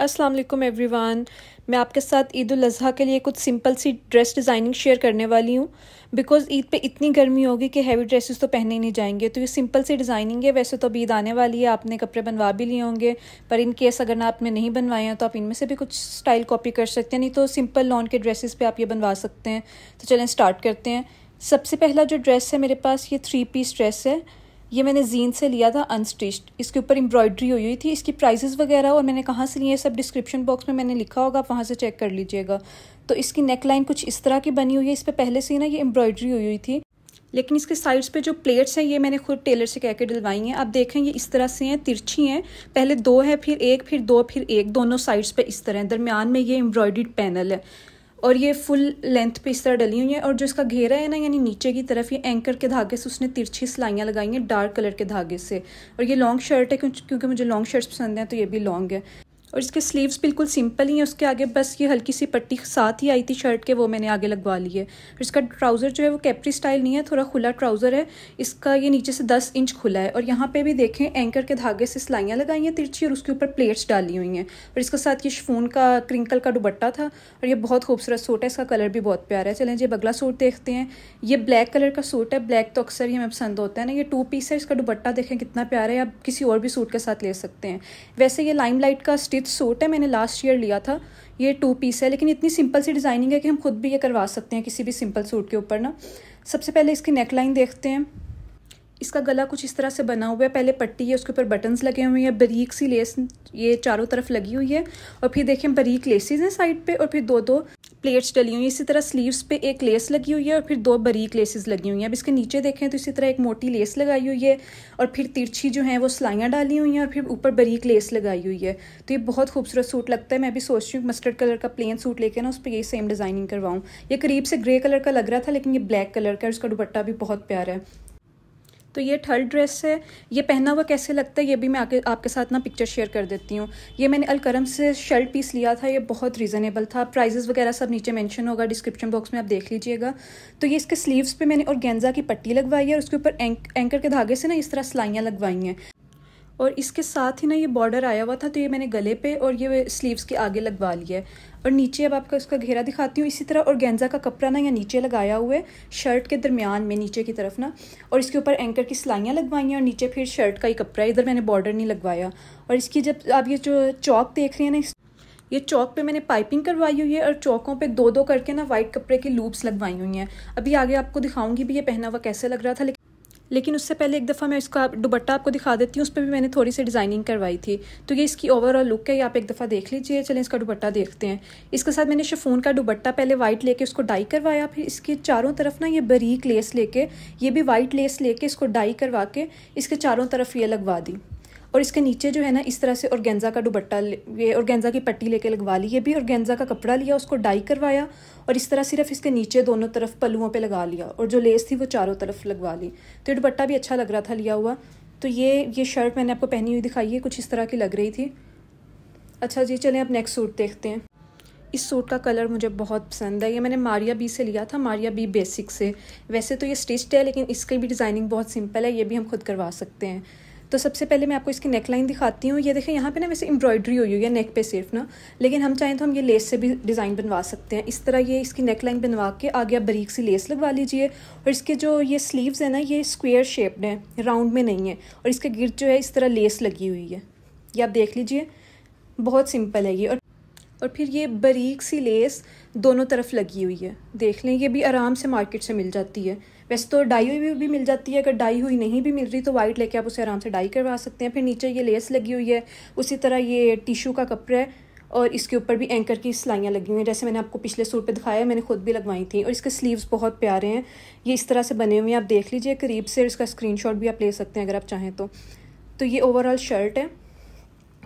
अस्सलाम वालेकुम एवरीवन मैं आपके साथ ईद उल अज़हा के लिए कुछ सिंपल सी ड्रेस डिज़ाइनिंग शेयर करने वाली हूँ बिकॉज ईद पे इतनी गर्मी होगी कि हैवी ड्रेसेस तो पहने ही नहीं जाएंगे तो ये सिंपल सी डिज़ाइनिंग है वैसे तो अब ईद आने वाली है आपने कपड़े बनवा भी लिए होंगे पर इन केस अगर ना आपने नहीं बनवाए हैं तो आप इनमें से भी कुछ स्टाइल कॉपी कर सकते हैं नहीं तो सिंपल लॉन के ड्रेसेस पर आप ये बनवा सकते हैं तो चलें स्टार्ट करते हैं सबसे पहला जो ड्रेस है मेरे पास ये थ्री पीस ड्रेस है ये मैंने जीन से लिया था अनस्टिच्ड इसके ऊपर एम्ब्रॉयडरी हुई हुई थी इसकी प्राइजेस वगैरह और मैंने कहाँ से लिए सब डिस्क्रिप्शन बॉक्स में मैंने लिखा होगा आप वहाँ से चेक कर लीजिएगा तो इसकी नेक लाइन कुछ इस तरह की बनी हुई है इस पर पहले से ही ना ये एम्ब्रॉयडरी हुई हुई थी लेकिन इसके साइड्स पे जो प्लेट्स हैं ये मैंने खुद टेलर से कह के डलवाई हैं आप देखें ये इस तरह से हैं तिरछी हैं पहले दो है फिर एक फिर दो फिर एक दोनों साइड्स पे इस तरह दरमियान में ये एम्ब्रॉयड्रीड पैनल है और ये फुल लेंथ पे इस तरह डली हुई है और जो इसका घेरा है ना यानी नीचे की तरफ ये एंकर के धागे से उसने तिरछी सिलाइयाँ लगाई हैं डार्क कलर के धागे से और ये लॉन्ग शर्ट है क्योंकि मुझे लॉन्ग शर्ट्स पसंद हैं तो ये भी लॉन्ग है और इसके स्लीव्स बिल्कुल सिंपल ही हैं उसके आगे बस ये हल्की सी पट्टी साथ ही आई थी शर्ट के वो मैंने आगे लगवा ली है और इसका ट्राउज़र जो है वो कैपरी स्टाइल नहीं है थोड़ा खुला ट्राउज़र है इसका ये नीचे से दस इंच खुला है और यहाँ पे भी देखें एंकर के धागे से सिलाइयाँ लगाई हैं तिरछी और उसके ऊपर प्लेट्स डाली हुई हैं और इसके साथ ये शफून का क्रिंकल का दुबट्टा था और ये बहुत खूबसूरत सूट है इसका कलर भी बहुत प्यारा है चलें जी बगला सूट देखते हैं ये ब्लैक कलर का सूट है ब्लैक तो अक्सर ही हमें पसंद होता है ना ये टू पीस है इसका दुबट्टा देखें कितना प्यारा है आप किसी और भी सूट के साथ ले सकते हैं वैसे ये लाइम का स्टिच मस्जिद सूट तो है मैंने लास्ट ईयर लिया था ये टू पीस है लेकिन इतनी सिंपल सी डिज़ाइनिंग है कि हम खुद भी ये करवा सकते हैं किसी भी सिंपल सूट के ऊपर ना सबसे पहले इसकी नेक लाइन देखते हैं इसका गला कुछ इस तरह से बना हुआ है पहले पट्टी है उसके ऊपर बटन्स लगे हुए हैं बारीक सी लेस ये चारों तरफ लगी हुई है और फिर देखें बारीक लेसिस हैं साइड पे और फिर दो दो प्लेट्स डली हुई हैं इसी तरह स्लीव्स पे एक लेस लगी हुई है और फिर दो बरीक लेसेस लगी हुई हैं अब इसके नीचे देखें तो इसी तरह एक मोटी लेस लगाई हुई है और फिर तिरछी जो है वो सिलाइयाँ डाली हुई हैं और फिर ऊपर बरीक लेस लगाई हुई है तो ये बहुत खूबसूरत सूट लगता है मैं भी सोच रही हूँ मस्टर्ड कलर का प्लेन सूट लेकर ना उस पर यही सेम डिज़ाइनिंग करवाऊँ ये करीब से ग्रे कलर का लग रहा था लेकिन ये ब्लैक कलर का है उसका दुपट्टा भी बहुत प्यारा है तो ये थर्ड ड्रेस है ये पहना हुआ कैसे लगता है ये भी मैं आके आपके साथ ना पिक्चर शेयर कर देती हूँ ये मैंने अलकरम से शर्ट पीस लिया था ये बहुत रीज़नेबल था प्राइजेस वगैरह सब नीचे मेंशन होगा डिस्क्रिप्शन बॉक्स में आप देख लीजिएगा तो ये इसके स्लीव्स पे मैंने और गेंजा की पट्टी लगवाई है और उसके ऊपर एंक एंकर के धागे से ना इस तरह सिलाइयाँ लगवाई हैं और इसके साथ ही ना ये बॉर्डर आया हुआ था तो ये मैंने गले पे और ये स्लीव्स के आगे लगवा लिया है और नीचे अब आपका इसका घेरा दिखाती हूँ इसी तरह और गेंजा का कपड़ा ना यहाँ नीचे लगाया हुआ है शर्ट के दरमियान में नीचे की तरफ ना और इसके ऊपर एंकर की सिलाइयाँ लगवाई हैं और नीचे फिर शर्ट का ही कपड़ा इधर मैंने बॉर्डर नहीं लगवाया और इसकी जब आप ये जो चौक देख रहे हैं ना ये चौक पे मैंने पाइपिंग करवाई हुई है और चौकों पे दो दो करके ना वाइट कपड़े की लूप्स लगवाई हुई हैं अभी आगे आपको दिखाऊंगी भी ये पहना हुआ कैसे लग रहा था लेकिन लेकिन उससे पहले एक दफ़ा मैं इसका दुबट्टा आपको दिखा देती हूँ उस पर भी मैंने थोड़ी सी डिज़ाइनिंग करवाई थी तो ये इसकी ओवरऑल लुक है ये आप एक दफ़ा देख लीजिए चलें इसका दुबट्टा देखते हैं इसके साथ मैंने शफून का दुबट्टा पहले वाइट लेके उसको डाई करवाया फिर इसके चारों तरफ ना ये बरीक लेस लेके ये भी वाइट लेस लेके इसको डाई करवा के इसके चारों तरफ ये लगवा दी और इसके नीचे जो है ना इस तरह से औरगेंजा का दुबट्टा ये औरगेंजा की पट्टी लेके लगवा ली ये भी औरगेंजा का कपड़ा लिया उसको डाई करवाया और इस तरह सिर्फ इसके नीचे दोनों तरफ पलुओं पे लगा लिया और जो लेस थी वो चारों तरफ लगवा ली तो ये दुबट्टा भी अच्छा लग रहा था लिया हुआ तो ये ये शर्ट मैंने आपको पहनी हुई दिखाई है कुछ इस तरह की लग रही थी अच्छा जी चलें आप नेक्स्ट सूट देखते हैं इस सूट का कलर मुझे बहुत पसंद है ये मैंने मारिया बी से लिया था मारिया बी बेसिक से वैसे तो ये स्टिच्ड है लेकिन इसकी भी डिज़ाइनिंग बहुत सिंपल है ये भी हम खुद करवा सकते हैं तो सबसे पहले मैं आपको इसकी नेक लाइन दिखाती हूँ ये देखें यहाँ पे ना वैसे एम्ब्रॉयडरी हुई हुई है नेक पे सिर्फ ना लेकिन हम चाहें तो हम ये लेस से भी डिज़ाइन बनवा सकते हैं इस तरह ये इसकी नेक लाइन बनवा के आगे आप बरीक सी लेस लगवा लीजिए और इसके जो ये स्लीव्स हैं ना ये स्क्वेयर शेप्ड हैं राउंड में नहीं है और इसके गिर जो है इस तरह लेस लगी हुई है ये आप देख लीजिए बहुत सिंपल है ये और और फिर ये बारीक सी लेस दोनों तरफ लगी हुई है देख लें ये भी आराम से मार्केट से मिल जाती है वैसे तो डाई हुई भी मिल जाती है अगर डाई हुई नहीं भी मिल रही तो वाइट लेके आप उसे आराम से डाई करवा सकते हैं फिर नीचे ये लेस लगी हुई है उसी तरह ये टिशू का कपड़ा है और इसके ऊपर भी एंकर की सिलाइयाँ लगी हुई हैं जैसे मैंने आपको पिछले सूट पे दिखाया मैंने खुद भी लगवाई थी और इसके स्लीव्स बहुत प्यारे हैं ये इस तरह से बने हुए हैं आप देख लीजिए करीब से इसका स्क्रीनशॉट भी आप ले सकते हैं अगर आप चाहें तो तो ये ओवरऑल शर्ट है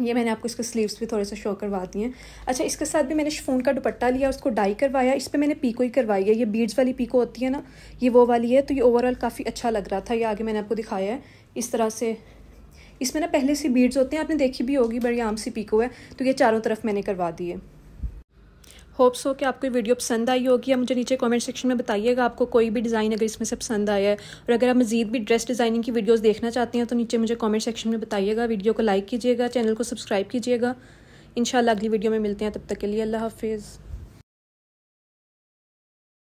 ये मैंने आपको इसके स्लीव्स भी थोड़े से शो करवा दिए हैं अच्छा इसके साथ भी मैंने शिफोन का दुपट्टा लिया उसको डाई करवाया इस पर मैंने पीको ही करवाई है ये बीड्स वाली पीको होती है ना ये वो वाली है तो ये ओवरऑल काफ़ी अच्छा लग रहा था ये आगे मैंने आपको दिखाया है इस तरह से इसमें ना पहले से बीड्स होते हैं आपने देखी भी होगी बड़ी आम सी पीको है तो ये चारों तरफ मैंने करवा दी है होप्स हो कि आपको वीडियो पसंद आई होगी या मुझे नीचे कमेंट सेक्शन में बताइएगा आपको कोई भी डिज़ाइन अगर इसमें से पसंद आया है और अगर आप मजीद भी ड्रेस डिज़ाइनिंग की वीडियोस देखना चाहते हैं तो नीचे मुझे कमेंट सेक्शन में बताइएगा वीडियो को लाइक कीजिएगा चैनल को सब्सक्राइब कीजिएगा इन अगली वीडियो में मिलते हैं तब तक के लिए अल्लाह हाफिज़